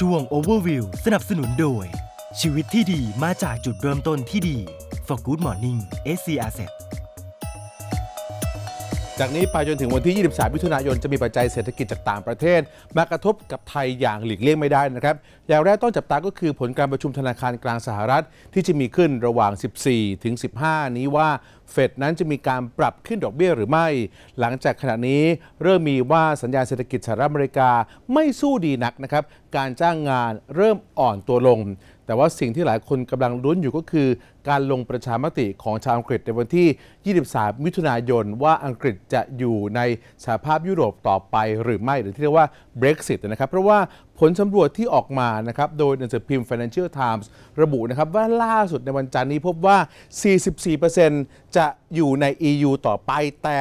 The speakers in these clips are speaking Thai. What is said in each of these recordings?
ช่วง Overview สนับสนุนโดย ชีวิตที่ดีมาจากจุดเริ่มต้นที่ดี For Good Morning SC Asset จากนี้ไปจนถึงวันที่ 23มิถุนายน จะมีปัจจัยเศรษฐกิจจากต่างประเทศ มากระทบกับไทยอย่างหลีกเลี่ยงไม่ได้นะครับ อย่างแรกต้องจับตาก็คือผลการประชุมธนาคารกลางสหรัฐที่จะมีขึ้นระหว่าง 14 ถึง 15 นี้ว่า เฟดนั้นจะมีการปรับขึ้นดอกเบี้ยหรือไม่ หลังจากขณะนี้เริ่มมีว่าสัญญาเศรษฐกิจสหรัฐอเมริกาไม่สู้ดีนักนะครับ การจ้างงานเริ่มอ่อนตัวลงแต่ว่าสิ่งที่หลายคนกำลังลุ้นอยู่ก็คือการลงประชามติของชาวอังกฤษในวันที่ 23 มิถุนายนว่าอังกฤษจะอยู่ในสาภาพยุโรปต่อไปหรือไม่หรือที่เรียกว่า Brexit นะครับเพราะว่าผลสำรวจที่ออกมานะครับโดยหนังสือพิมพ์ Financial Times ระบุนะครับ ว่าล่าสุดในวันจันทร์นี้พบว่า 44%จะอยู่ใน EU ต่อไป แต่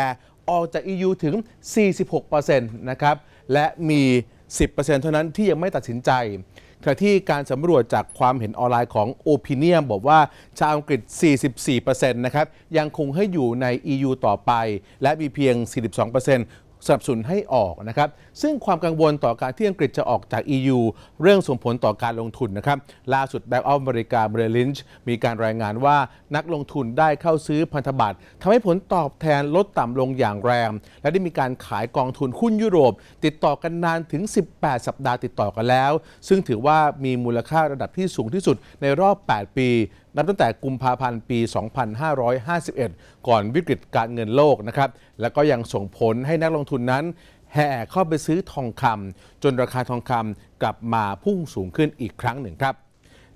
ออกจาก EU ถึง 46%นะครับและมี 10%เท่านั้นที่ยังไม่ตัดสินใจขณะที่การสำรวจจากความเห็นออนไลน์ของ o p i n i o n บอกว่าชาวอังกฤษ 44%นะครับยังคงให้อยู่ใน EU ต่อไป และมีเพียง 42%สนับสนุนให้ออกนะครับ ซึ่งความกังวลต่อการที่อังกฤษจะออกจาก EU เรื่องส่งผลต่อการลงทุนนะครับ ล่าสุดแบงก์ออฟอเมริกาเบรลินช์มีการรายงานว่านักลงทุนได้เข้าซื้อพันธบัตรทำให้ผลตอบแทนลดต่ำลงอย่างแรง และได้มีการขายกองทุนหุ้นยุโรป ติดต่อกันนานถึง 18 สัปดาห์ติดต่อกันแล้ว ซึ่งถือว่ามีมูลค่าระดับที่สูงที่สุดในรอบ 8 ปีนับตั้งแต่กุมภาพันธ์ปี 2551 ก่อนวิกฤตการเงินโลกนะครับ แล้วก็ยังส่งผลให้นักลงทุนนั้น แห่เข้าไปซื้อทองคำจนราคาทองคำกลับมาพุ่งสูงขึ้นอีกครั้งหนึ่งครับ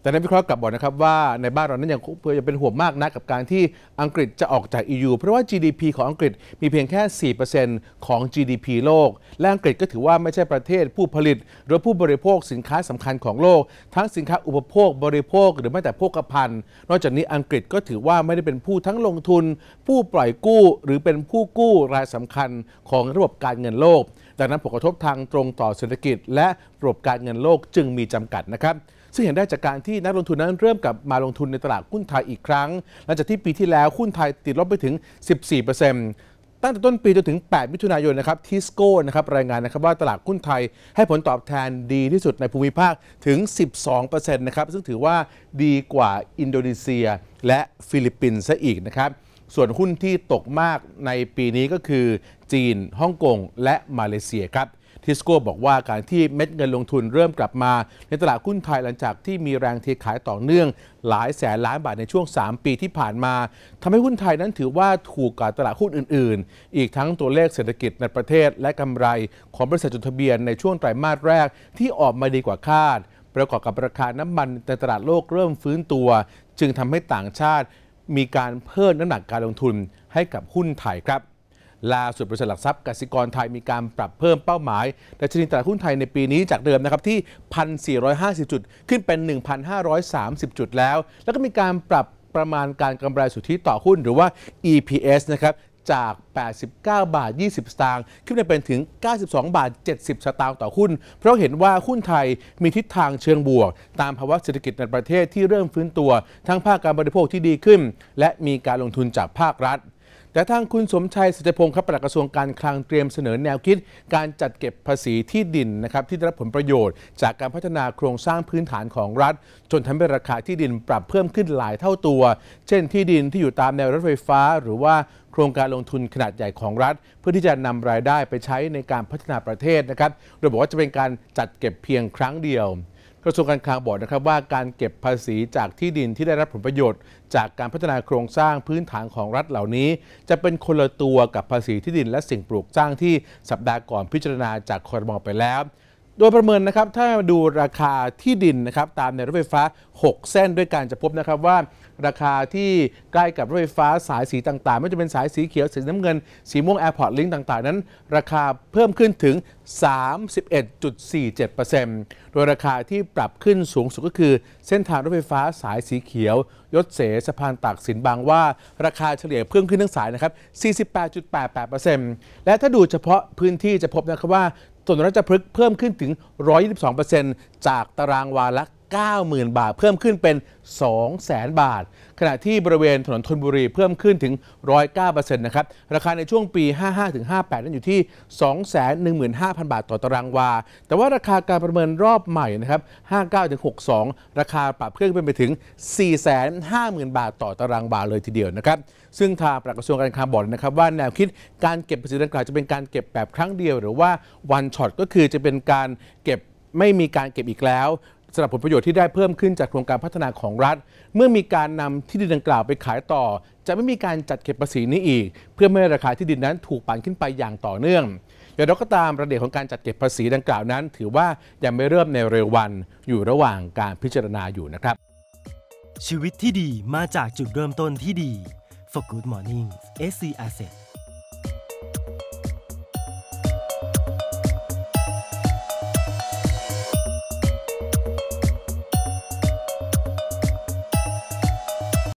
แต่นักวิเคราะห์กลับบอกนะครับว่าในบ้านเรานั้นยังเพื่อจะเป็นห่วงมากนะกับการที่อังกฤษจะออกจาก EU เพราะว่า GDP ของอังกฤษมีเพียงแค่ 4%ของ GDP โลก และอังกฤษก็ถือว่าไม่ใช่ประเทศ ผู้ผลิต หรือผู้บริโภคสินค้าสำคัญของโลก ทั้งสินค้าอุปโภคบริโภค หรือแม้แต่โภคภัณฑ์ นอกจากนี้อังกฤษก็ถือว่าไม่ได้เป็นผู้ทั้งลงทุน ผู้ปล่อยกู้ หรือเป็นผู้กู้รายสำคัญของระบบการเงินโลกดังนั้นผลกระทบทางตรงต่อเศรษฐกิจ และระบบการเงินโลกจึงมีจำกัดนะครับซึ่งเห็นได้จากการที่นักลงทุนนั้นเริ่มกลับมาลงทุนในตลาดหุ้นไทยอีกครั้ง หลังจากที่ปีที่แล้วหุ้นไทยติดลบไปถึง 14%ตั้งแต่ต้นปีจนถึง 8 มิถุนายนนะครับทิสโก้นะครับรายงานนะครับว่าตลาดหุ้นไทยให้ผลตอบแทนดีที่สุดในภูมิภาคถึง 12%นะครับซึ่งถือว่าดีกว่าอินโดนีเซียและฟิลิปปินส์ซะอีกนะครับส่วนหุ้นที่ตกมากในปีนี้ก็คือ จีนฮ่องกงและมาเลเซียครับทิสโก้บอกว่าการที่เม็ดเงินลงทุนเริ่มกลับมา ในตลาดหุ้นไทยหลังจากที่มีแรงเทขายต่อเนื่อง หลายแสนล้านบาทในช่วง 3 ปีที่ผ่านมา ทำให้หุ้นไทยนั้นถือว่าถูกกว่าตลาดหุ้นอื่นๆ อีกทั้งตัวเลขเศรษฐกิจในประเทศและกำไร ของบริษัทจดทะเบียนในช่วงไตรมาสแรกที่ออกมาดีกว่าคาด ประกอบกับราคาน้ำมันในตลาดโลกเริ่มฟื้นตัว จึงทำให้ต่างชาติมีการเพิ่มน้ำหนักการลงทุนให้กับหุ้นไทยครับล่าสุดบริษัทหลักทรัพย์กสิกรไทยมีการปรับเพิ่มเป้าหมายดัชนีตลาดหุ้นไทยในปีนี้จากเดิมนะครับที่ 1,450 จุด ขึ้นเป็น 1,530 จุดแล้ว แล้วก็มีการปรับประมาณการกำไรสุทธิต่อหุ้นหรือว่า EPS นะครับจาก 89 บาท 20 สตางค์ขึ้นไปเป็นถึง 92 บาท 70 สตางค์ต่อหุ้น เพราะเห็นว่าหุ้นไทยมีทิศทางเชิงบวก ตามภาวะเศรษฐกิจในประเทศที่เริ่มฟื้นตัว ทั้งภาคการบริโภคที่ดีขึ้น และมีการลงทุนจากภาครัฐแต่ทางคุณสมชัยสุจพงศ์ครับปลัดกระทรวงการคลังเตรียมเสนอแนวคิด การจัดเก็บภาษีที่ดินนะครับ ที่ได้รับผลประโยชน์ จากการพัฒนาโครงสร้างพื้นฐานของรัฐ จนทำให้ราคาที่ดินปรับเพิ่มขึ้นหลายเท่าตัว เช่นที่ดินที่อยู่ตามแนวรถไฟฟ้า หรือว่าโครงการลงทุนขนาดใหญ่ของรัฐ เพื่อที่จะนำรายได้ไปใช้ในการพัฒนาประเทศนะครับโดยบอกว่าจะเป็นการจัดเก็บเพียงครั้งเดียวระทรวงการคลังบอกนะครับว่าการเก็บภาษีจากที่ดินที่ได้รับผลประโยชน์ จากการพัฒนาโครงสร้างพื้นฐานของรัฐเหล่านี้ จะเป็นคนละตัวกับภาษีที่ดินและสิ่งปลูกสร้างที่สัปดาห์ก่อนพิจารณาจากคอรมอไปแล้วโดยประเมินนะครับถ้าดูราคาที่ดินนะครับตามในรถไฟฟ้า 6 เส้นด้วยการจะพบนะครับว่า ราคาที่ใกล้กับรถไฟฟ้าสายสีต่างๆ ไม่ว่าจะเป็นสายสีเขียว สีน้ำเงินสีม่วงแอร์พอร์ตลิงต่างๆ นั้น ราคาเพิ่มขึ้นถึง 31.47%โดยราคาที่ปรับขึ้นสูงสุดก็คือ เส้นทางรถไฟฟ้าสายสีเขียว ยศเสสะพานตากสินบางว่าราคาเฉลี่ยเพิ่มขึ้นทั้งสายนะครับ 48.88%และถ้าดูเฉพาะพื้นที่จะพบนะครับว่าส่วนราชพฤกษ์เพิ่มขึ้นถึง 122%จากตารางวาละ90,000 บาท เพิ่มขึ้นเป็น 200,000บาท ขณะที่บริเวณถนนทนบุรี เพิ่มขึ้นถึง 109%นะครับ ราคาในช่วงปี 55-58 นั้นอยู่ที่ 215,000 บาทต่อตารางวา แต่ว่าราคาการประเมินรอบใหม่นะครับ59-62 ราคาปรับเพิ่มขึ้นไปถึง 450,000 บาทต่อตารางวาเลยทีเดียวนะครับ ซึ่งทางประกระทรวงการคลังบอกนะครับ ว่าแนวคิดการเก็บภาษีดังกล่าวจะเป็นการเก็บแบบครั้งเดียว หรือว่าวันช็อตก็คือจะเป็นการเก็บไม่มีการเก็บอีกแล้วสำหรับผลประโยชน์ที่ได้เพิ่มขึ้นจากโครงการพัฒนาของรัฐ เมื่อมีการนำที่ดินดังกล่าวไปขายต่อ จะไม่มีการจัดเก็บภาษีนี้อีก เพื่อไม่ให้ราคาที่ดินนั้นถูกปั่นขึ้นไปอย่างต่อเนื่องอย่างไรก็ตามประเด็นของการจัดเก็บภาษีดังกล่าวนั้น ถือว่ายังไม่เริ่มในเร็ววันอยู่ระหว่างการพิจารณาอยู่นะครับ ชีวิตที่ดีมาจากจุดเริ่มต้นที่ดี For Good Morning SC Asset